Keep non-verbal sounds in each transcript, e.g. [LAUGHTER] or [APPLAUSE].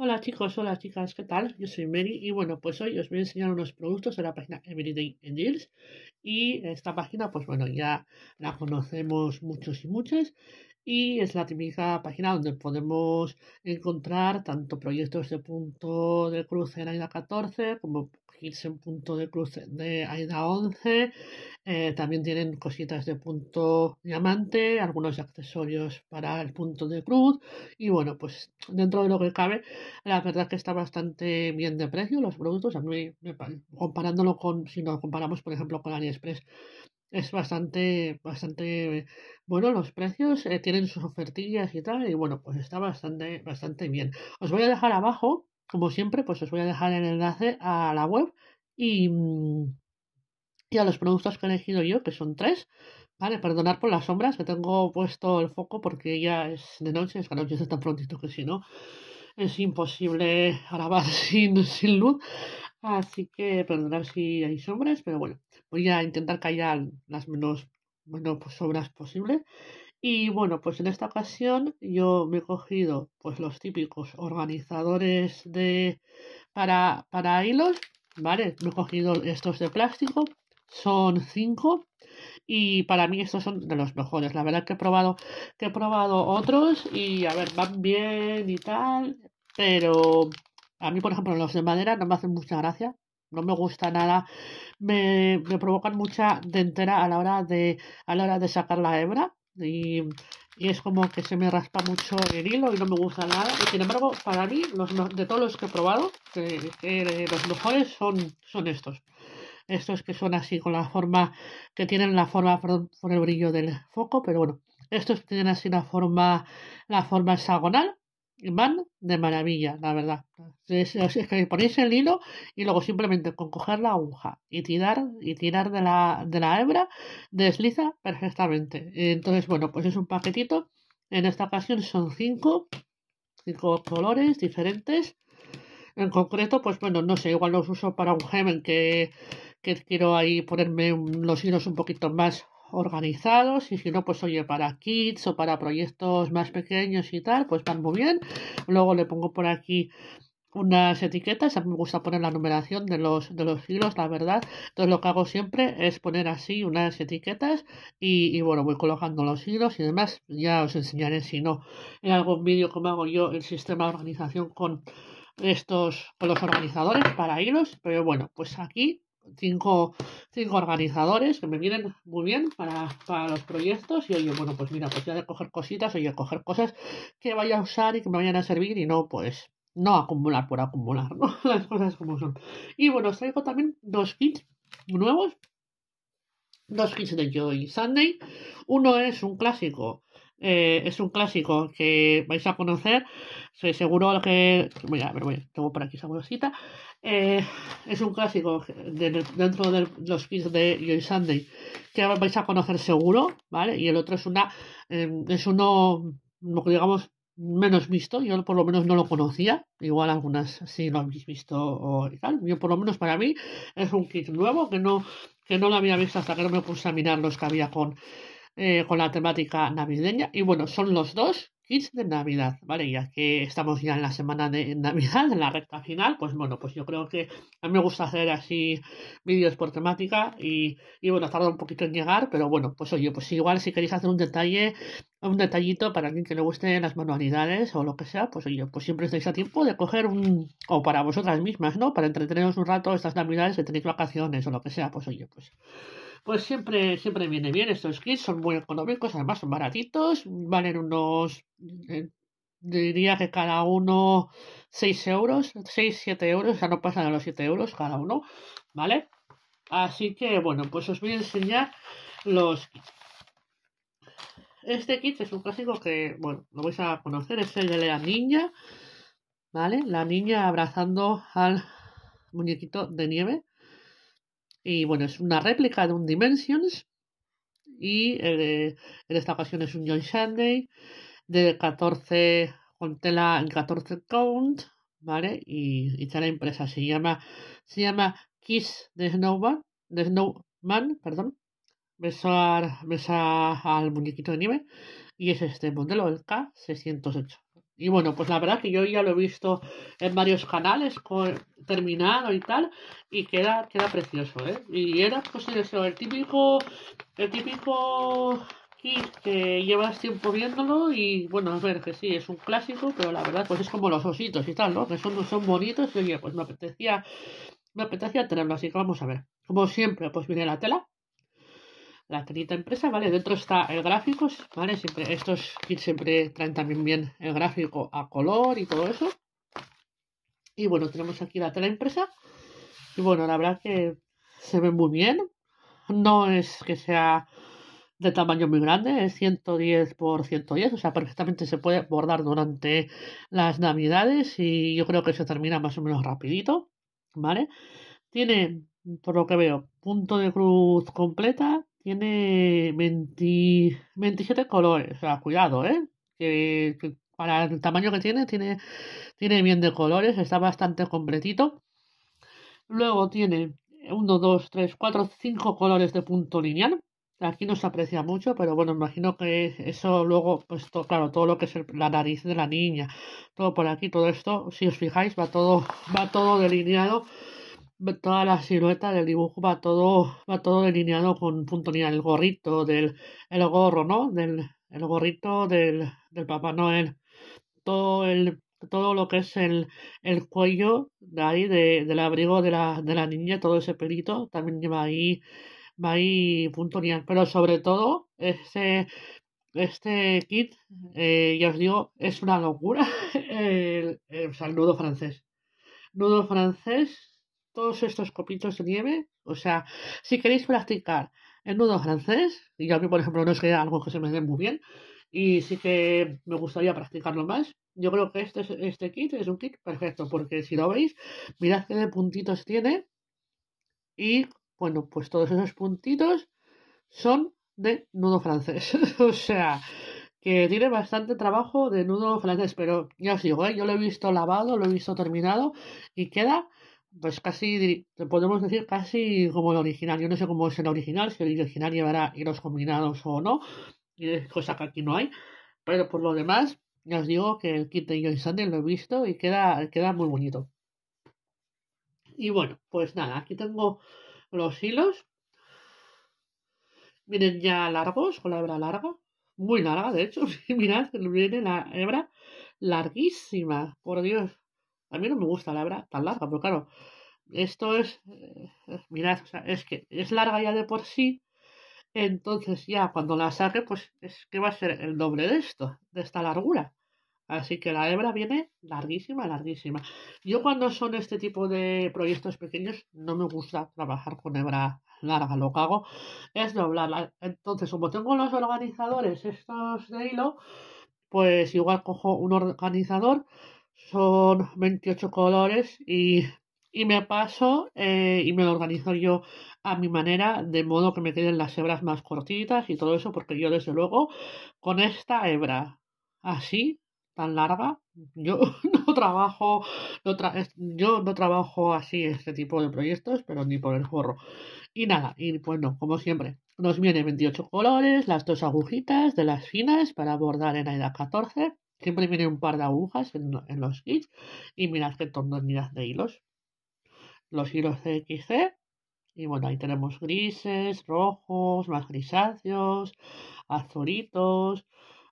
Hola chicos, hola chicas, ¿qué tal? Yo soy Mary y bueno, pues hoy os voy a enseñar unos productos de la página Everyday Deals y esta página pues bueno, ya la conocemos muchos y muchas y es la típica página donde podemos encontrar tanto proyectos de punto de cruce en AIDA 14 como irse en punto de cruce de AIDA 11. Eh, también tienen cositas de punto diamante, algunos accesorios para el punto de cruz. Y bueno, pues dentro de lo que cabe, la verdad que está bastante bien de precio los productos. A mí, comparándolo con, si nos comparamos por ejemplo con AliExpress, es bastante, bastante bueno los precios, eh, tienen sus ofertillas y tal, y bueno, pues está bastante, bastante bien. Os voy a dejar abajo, como siempre, pues os voy a dejar el enlace a la web y, mm, y a los productos que he elegido yo, que son tres. Vale, perdonar por las sombras, que tengo puesto el foco porque ya es de noche, es que noche es tan prontito que si no es imposible [LAUGHS] grabar [LAUGHS] sin, sin luz. Así que perdonad si hay sombras, pero bueno, voy a intentar callar las menos, menos pues, sombras posibles. Y bueno, pues en esta ocasión yo me he cogido pues los típicos organizadores de para, para hilos, ¿vale? Me he cogido estos de plástico, son cinco y para mí estos son de los mejores. La verdad que he probado que he probado otros y a ver, van bien y tal, pero a mí, por ejemplo, los de madera no me hacen mucha gracia, no me gusta nada, me, provocan mucha dentera a la hora de, a la hora de sacar la hebra y, es como que se me raspa mucho el hilo y no me gusta nada. Y sin embargo, para mí, de todos los que he probado, los mejores son, son estos. Estos que son así con la forma, que tienen la forma por, el brillo del foco, pero bueno, estos tienen así la forma, la forma hexagonal van de maravilla, la verdad. Es, que ponéis el hilo y luego simplemente con coger la aguja y tirar y tirar de la, de la hebra desliza perfectamente. Entonces, bueno, pues es un paquetito. En esta ocasión son cinco, cinco colores diferentes. En concreto, pues bueno, no sé, igual los uso para un gemen que, que quiero ahí ponerme los hilos un poquito más organizados y si no, pues oye, para kits o para proyectos más pequeños y tal, pues van muy bien. Luego le pongo por aquí unas etiquetas, a mí me gusta poner la numeración de los, de los hilos, la verdad. Entonces lo que hago siempre es poner así unas etiquetas y, y bueno, voy colocando los hilos y demás. Ya os enseñaré si no en algún vídeo cómo hago yo el sistema de organización con estos, con los organizadores para hilos. Pero bueno, pues aquí cinco, cinco organizadores que me vienen muy bien para, para los proyectos y oye, bueno, pues mira, pues voy de coger cositas, oye, coger cosas que vaya a usar y que me vayan a servir y no, pues, no acumular por acumular, ¿no? [LAUGHS] Las cosas como son. Y bueno, os traigo también dos kits nuevos, dos kits de Joy Sunday. Uno es un clásico eh, es un clásico que vais a conocer. Soy seguro que. Voy a ver, voy a, tengo por aquí esa bolsita. Eh, es un clásico dentro de los kits de Joy Sunday que vais a conocer seguro, ¿vale? Y el otro es una. Em, es uno, digamos, menos visto. Yo por lo menos no lo conocía. Igual algunas sí lo habéis visto tal. Yo por lo menos para mí es un kit nuevo que no, que no lo había visto hasta que no me puse a mirar los que había con eh, con la temática navideña. Y bueno, son los dos kits de Navidad, ¿vale? Ya que estamos ya en la semana de [LAUGHS] Navidad, en la recta final, pues bueno, pues yo creo que a mí me gusta hacer así vídeos por temática y, bueno, tarda un poquito en llegar, pero bueno, pues oye, pues igual si queréis hacer un detalle, un detallito para alguien que le guste las manualidades o lo que sea, pues oye, pues siempre estáis a tiempo de coger un, o para vosotras mismas, ¿no? Para entreteneros un rato estas Navidades de tenéis vacaciones o lo que sea, pues oye, pues pues siempre, siempre viene bien estos kits, son muy económicos, además son baratitos, valen unos, eh, diría que cada uno 6 euros, 6, 7 euros, ya no pasan a los 7 euros cada uno, ¿vale? Así que bueno, pues os voy a enseñar los kits. Este kit es un clásico que, bueno, lo vais a conocer, es el de la niña ¿vale? La niña abrazando al muñequito de nieve. Y bueno, es una réplica de un Dimensions. Y eh, en esta ocasión es un John Shandy de 14 con tela en 14 count, ¿vale? Y, está la empresa, Se llama, se llama Kiss de Snowman, de Snowman, perdón. Besar, besar al muñequito de nieve. Y es este modelo, el K608. Y bueno, pues la verdad que yo ya lo he visto en varios canales terminado y tal, y queda, queda precioso, ¿eh? Y era pues eso, el típico, el típico kit que llevas tiempo viéndolo y bueno, a ver, que sí, es un clásico, pero la verdad pues es como los ositos y tal, ¿no? Que son, son bonitos y oye, pues me apetecía, me apetecía tenerlo, así que vamos a ver. Como siempre, pues viene la tela, la pequeñita empresa, ¿vale? Dentro está el gráfico, ¿vale? Siempre, estos siempre traen también bien el gráfico a color y todo eso. Y bueno, tenemos aquí la tela empresa Y bueno, la verdad que se ve muy bien. No es que sea de tamaño muy grande, es 110 por 110, o sea, perfectamente se puede bordar durante las navidades y yo creo que se termina más o menos rapidito, ¿vale? Tiene, por lo que veo, punto de cruz completa, tiene 27 colores. O sea, cuidado, ¿eh? Que, para el tamaño que tiene, tiene, tiene bien de colores, está bastante completito. Luego tiene 1, 2, 3, 4, 5 colores de punto lineal. Aquí no se aprecia mucho, pero bueno, imagino que eso luego, pues claro, todo lo que es la nariz de la niña, todo por aquí, todo esto, si os fijáis, va todo, va todo delineado toda la silueta del dibujo va todo, va todo delineado con puntonear el gorrito, del, el gorro, ¿no? Del, el gorrito del, del Papá Noel. Todo el todo lo que es el, el cuello de ahí, de, del abrigo de la, de la niña, todo ese pelito, también lleva ahí, va ahí puntonear. Pero sobre todo, este, este kit, eh, ya os digo, es una locura. [LAUGHS] el, el nudo francés. Nudo francés todos estos copitos de nieve. O sea, si queréis practicar el nudo francés, y a mí, por ejemplo, no es que algo que se me dé muy bien, y sí que me gustaría practicarlo más, yo creo que este, este kit es un kit perfecto, porque si lo veis, mirad qué de puntitos tiene, y bueno, pues todos esos puntitos son de nudo francés. [LAUGHS] o sea, que tiene bastante trabajo de nudo francés, pero ya os digo, ¿eh? yo lo he visto lavado, lo he visto terminado y queda pues casi, podemos decir casi como el original. Yo no sé cómo es el original, si el original llevará hilos combinados o no, cosa que aquí no hay. Pero por lo demás, ya os digo que el kit de Joy Sander lo he visto y queda, queda muy bonito. Y bueno, pues nada, aquí tengo los hilos. Vienen ya largos, con la hebra larga, muy larga de hecho. [LAUGHS] Mirad, que viene la hebra larguísima, por Dios. A mí no me gusta la hebra tan larga, pero claro, esto es, eh, eh, mirad, es que es larga ya de por sí, entonces ya cuando la saque, pues es que va a ser el doble de esto, de esta largura. Así que la hebra viene larguísima, larguísima. Yo cuando son este tipo de proyectos pequeños no me gusta trabajar con hebra larga. Lo que hago es doblarla. Entonces, como tengo los organizadores estos de hilo, pues igual cojo un organizador son 28 colores y, me paso eh, y me lo organizo yo a mi manera, de modo que me queden las hebras más cortitas y todo eso, porque yo desde luego con esta hebra así, tan larga, yo [LAUGHS] no trabajo, no yo no trabajo así este tipo de proyectos, pero ni por el forro. Y nada, y bueno, pues como siempre, nos vienen 28 colores, las dos agujitas de las finas para bordar en la edad 14 Siempre viene un par de agujas en, los kits y mirad qué tonterías de hilos. Los hilos CXC. y bueno, ahí tenemos grises, rojos, más grisáceos, azulitos.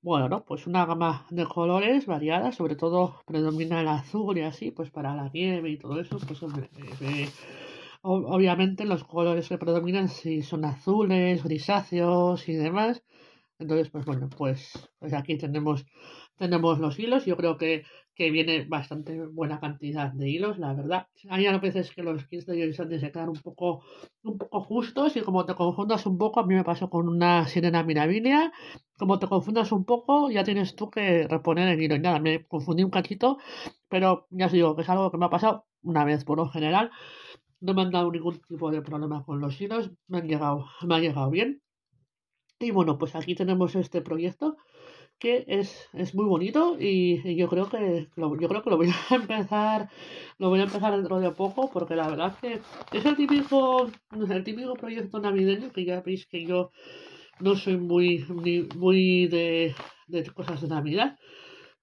Bueno, pues una gama de colores variada, sobre todo predomina el azul y así, pues para la nieve y todo eso, pues eh, eh, obviamente los colores que predominan si son azules, grisáceos y demás. Entonces, pues bueno, pues, pues aquí tenemos tenemos los hilos. Yo creo que, que viene bastante buena cantidad de hilos, la verdad. Hay a veces que los kits de Yorisante se quedan un poco, un poco justos y como te confundas un poco, a mí me pasó con una sirena mirabilia, como te confundas un poco, ya tienes tú que reponer el hilo. Y nada, me confundí un cachito, pero ya os digo que es algo que me ha pasado una vez por lo general. No me han dado ningún tipo de problema con los hilos, me han llegado, me ha llegado bien. Y bueno, pues aquí tenemos este proyecto que es, muy bonito y, yo creo que lo, yo creo que lo voy a [LAUGHS] empezar lo voy a empezar dentro de poco porque la verdad es que es el típico el típico proyecto navideño que ya veis que yo no soy muy muy de, cosas de navidad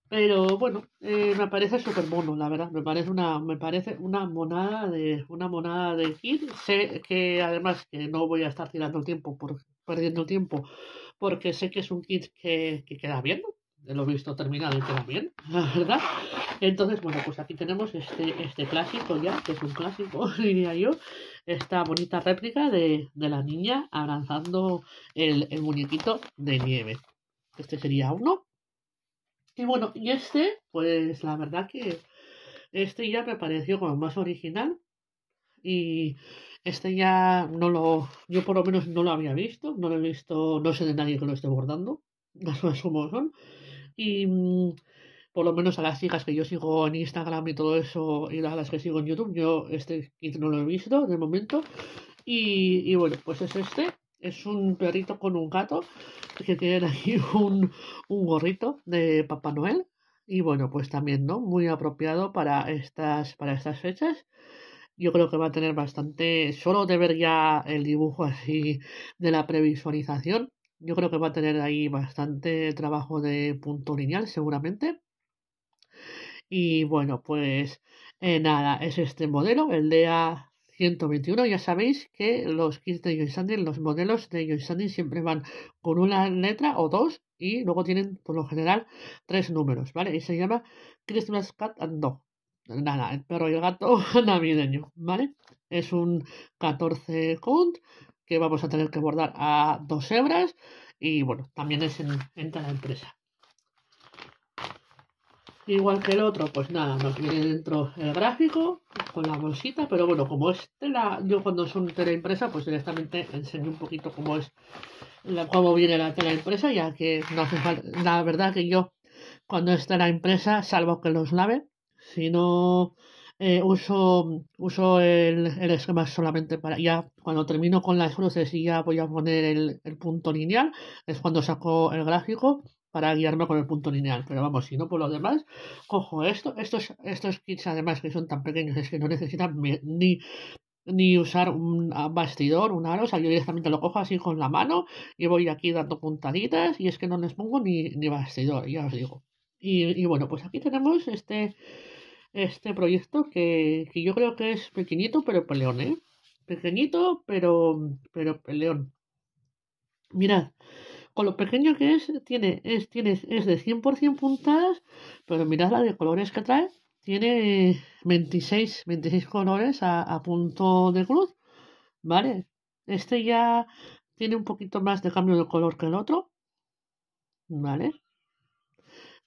pero bueno eh, me parece súper mono la verdad me parece una me parece una monada de una monada de kit sé que además que no voy a estar tirando el tiempo por perdiendo tiempo porque sé que es un kit que, que queda bien, lo he visto terminado y queda bien, [LAUGHS] la ¿verdad? Entonces, bueno, pues aquí tenemos este, este clásico ya, que es un clásico, [LAUGHS] diría yo, esta bonita réplica de, la niña abrazando el, el, muñequito de nieve. Este sería uno. Y bueno, y este, pues la verdad que este ya me pareció como más original y, este ya no lo. Yo por lo menos no lo había visto. No lo he visto. No sé de nadie que lo esté bordando. [LAUGHS] Las cosas como son. Y mm, por lo menos a las chicas que yo sigo en Instagram y todo eso. Y a las que sigo en YouTube. Yo este kit no lo he visto de momento. Y, y bueno, pues es este. Es un perrito con un gato que tiene aquí [LAUGHS] un, un gorrito de Papá Noel. Y bueno, pues también, ¿no? Muy apropiado para estas, para estas fechas yo creo que va a tener bastante, solo de ver ya el dibujo así de la previsualización, yo creo que va a tener ahí bastante trabajo de punto lineal seguramente. Y bueno, pues eh, nada, es este modelo, el DA 121. Ya sabéis que los kits de Yoisandin, los modelos de Sandin siempre van con una letra o dos y luego tienen por lo general tres números, ¿vale? Y se llama Christmas Cat and Dog nada, el perro y el gato [LAUGHS] navideño, ¿vale? Es un 14 count que vamos a tener que bordar a dos hebras y bueno, también es en, tela la empresa. Igual que el otro, pues nada, nos viene dentro el gráfico con la bolsita, pero bueno, como es tela, yo cuando son tela empresa pues directamente enseño un poquito cómo es, la, cómo viene la tela empresa ya que no hace falta, la verdad que yo cuando es la empresa salvo que los lave, si no, eh, uso, uso el, esquema solamente para ya cuando termino con las cruces y ya voy a poner el, punto lineal, es cuando saco el gráfico para guiarme con el punto lineal. Pero vamos, si no, por lo demás, cojo esto, estos, estos kits además que son tan pequeños, es que no necesitan ni, ni usar un bastidor, un aro, yo directamente lo cojo así con la mano y voy aquí dando puntaditas y es que no les pongo ni, bastidor, ya os digo. y bueno, pues aquí tenemos este este proyecto que, yo creo que es pequeñito pero peleón, ¿eh? Pequeñito pero, pero peleón. Mirad, con lo pequeño que es, tiene, es, tiene, es de 100% puntadas, pero mirad la de colores que trae. Tiene 26, colores a, a punto de cruz, ¿vale? Este ya tiene un poquito más de cambio de color que el otro, ¿vale?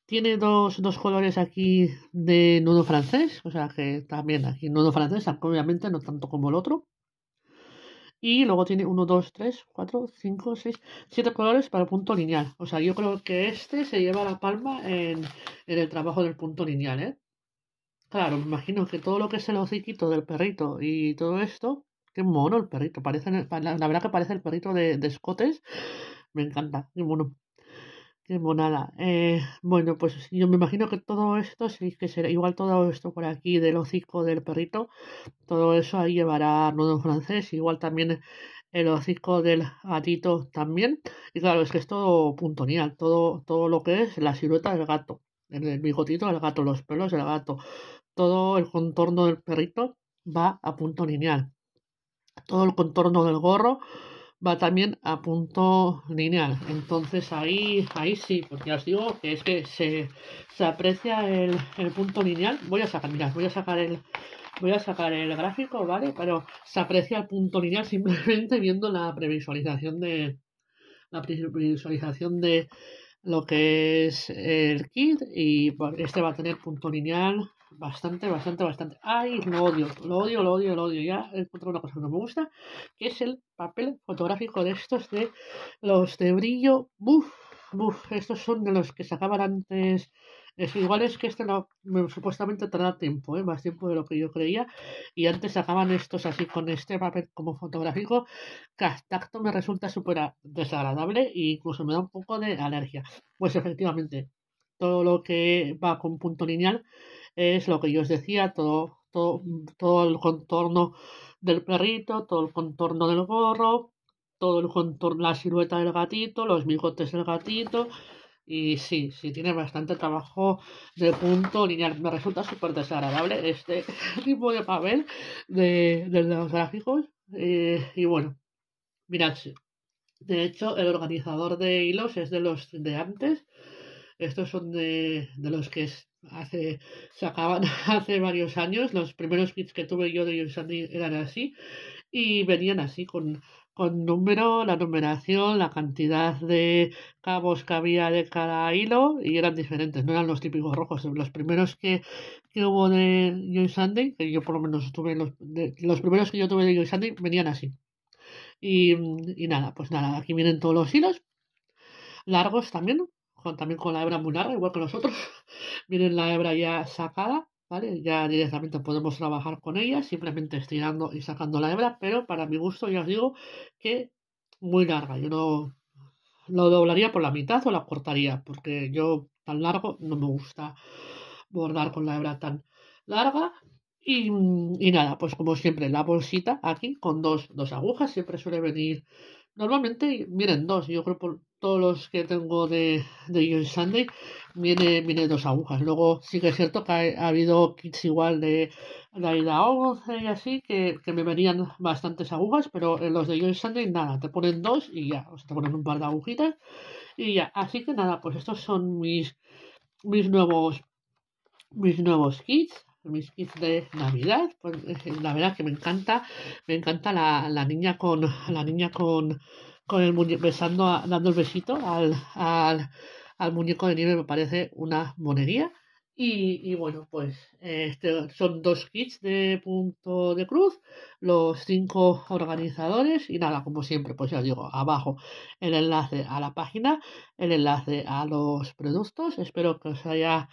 Tiene dos, dos colores aquí de nudo francés, o sea que también aquí nudo francés, obviamente no tanto como el otro. Y luego tiene uno, dos, tres, cuatro, cinco, seis, siete colores para el punto lineal. O sea, yo creo que este se lleva la palma en, el trabajo del punto lineal, ¿eh? Claro, me imagino que todo lo que es el hociquito del perrito y todo esto, qué mono el perrito, parece, la, verdad que parece el perrito de, de escotes, me encanta, qué mono. Qué monada. Eh, bueno, pues yo me imagino que todo esto, sí que será igual todo esto por aquí del hocico del perrito, todo eso ahí llevará nudo francés, igual también el hocico del gatito también. Y claro, es que es todo puntonial, todo, todo lo que es la silueta del gato, el bigotito del gato, los pelos del gato, todo el contorno del perrito va a punto lineal. Todo el contorno del gorro va también a punto lineal. Entonces ahí, ahí sí, porque ya os digo que es que se, aprecia el, el, punto lineal. Voy a sacar, mirad, voy a sacar el voy a sacar el gráfico, ¿vale? Pero se aprecia el punto lineal simplemente viendo la previsualización de la previsualización de lo que es el kit y este va a tener punto lineal Bastante, bastante, bastante. Ay, lo odio, lo odio, lo odio, lo odio. Ya he encontrado una cosa que no me gusta, que es el papel fotográfico de estos de los de brillo. Buf, buf, estos son de los que sacaban antes. Es igual es que este no, supuestamente tarda tiempo, ¿eh? más tiempo de lo que yo creía. Y antes sacaban estos así con este papel como fotográfico, que tacto me resulta súper desagradable e incluso me da un poco de alergia. Pues efectivamente, todo lo que va con punto lineal es lo que yo os decía, todo, todo, todo el contorno del perrito, todo el contorno del gorro, todo el contorno, la silueta del gatito, los bigotes del gatito. Y sí, sí, tiene bastante trabajo de punto lineal. Me resulta súper desagradable este [LAUGHS] tipo de papel de, los gráficos. Eh, y bueno, mirad, de hecho, el organizador de hilos es de los de antes. Estos son de los que es hace, acaban [LAUGHS] hace varios años. Los primeros kits que tuve yo de Sunday eran así y venían así con, con número, la numeración, la cantidad de cabos que había de cada hilo y eran diferentes, no eran los típicos rojos. Los primeros que, que hubo de Joy Sunday, que yo por lo menos tuve, los, los primeros que yo tuve de Joy Sunday venían así. Y, y nada, pues nada, aquí vienen todos los hilos, largos también, también con la hebra muy larga, igual que nosotros. miren [LAUGHS] la hebra ya sacada, ¿vale? Ya directamente podemos trabajar con ella, simplemente estirando y sacando la hebra, pero para mi gusto ya os digo que muy larga. Yo no lo doblaría por la mitad o la cortaría, porque yo tan largo no me gusta bordar con la hebra tan larga. Y, nada, pues como siempre, la bolsita aquí con dos, dos agujas, siempre suele venir Normalmente miren dos, yo creo por, todos los que tengo de, de Sunday, viene, viene dos agujas. Luego sí que es cierto que ha, habido kits igual de, la ida 11 y así, que, me venían bastantes agujas, pero los de John Sunday nada, te ponen dos y ya, o sea, te ponen un par de agujitas y ya. Así que nada, pues estos son mis, mis nuevos mis nuevos kits mis kits de Navidad. Pues, eh, la verdad que me encanta, me encanta la, la niña con la niña con con a, dando el besito al, al, al muñeco de nieve, me parece una monería. Y, bueno, pues este, son dos kits de punto de cruz, los cinco organizadores y nada, como siempre, pues ya os digo, abajo el enlace a la página, el enlace a los productos. Espero que os haya,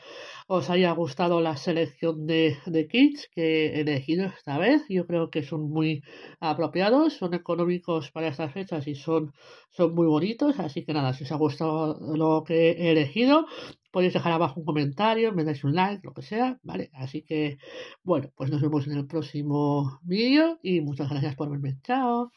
os haya gustado la selección de, kits que he elegido esta vez. Yo creo que son muy apropiados, son económicos para estas fechas y son, son muy bonitos. Así que nada, si os ha gustado lo que he elegido, podéis dejar abajo un comentario, me dais un like, lo que sea, ¿vale? Así que, bueno, pues nos vemos en el próximo vídeo y muchas gracias por verme. Chao.